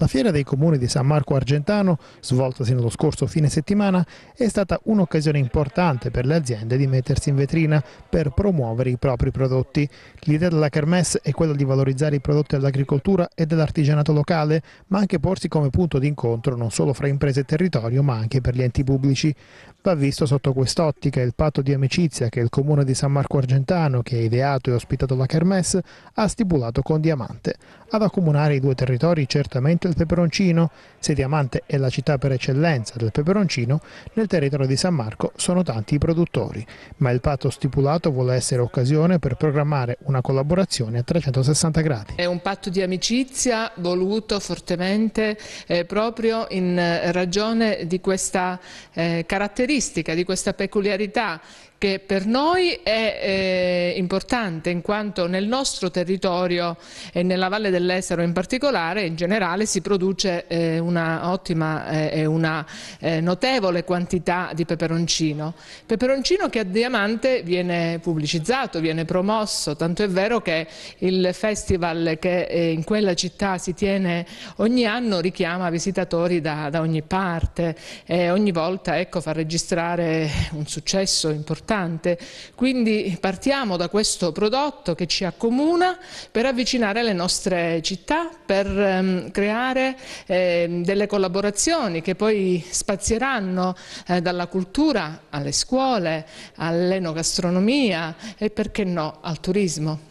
La fiera dei comuni di San Marco Argentano, svoltasi nello scorso fine settimana, è stata un'occasione importante per le aziende di mettersi in vetrina per promuovere i propri prodotti. L'idea della Kermesse è quella di valorizzare i prodotti dell'agricoltura e dell'artigianato locale, ma anche porsi come punto d'incontro non solo fra imprese e territorio, ma anche per gli enti pubblici. Va visto sotto quest'ottica il patto di amicizia che il comune di San Marco Argentano, che ha ideato e ospitato la Kermesse, ha stipulato con Diamante. Ad accomunare i due territori certamente del peperoncino? Se Diamante è la città per eccellenza del peperoncino, nel territorio di San Marco sono tanti i produttori, ma il patto stipulato vuole essere occasione per programmare una collaborazione a 360 gradi. È un patto di amicizia voluto fortemente eh, proprio in eh, ragione di questa eh, caratteristica, di questa peculiarità che per noi è... Eh, importante in quanto nel nostro territorio e nella Valle dell'Estero in particolare in generale si produce eh, una ottima eh, e eh, una eh, notevole quantità di peperoncino. Peperoncino che a Diamante viene pubblicizzato, viene promosso, tanto è vero che il festival che eh, in quella città si tiene ogni anno richiama visitatori da, da ogni parte e ogni volta ecco, fa registrare un successo importante. Quindi partiamo da questo prodotto che ci accomuna per avvicinare le nostre città, per ehm, creare eh, delle collaborazioni che poi spazieranno eh, dalla cultura alle scuole, all'enogastronomia e perché no al turismo.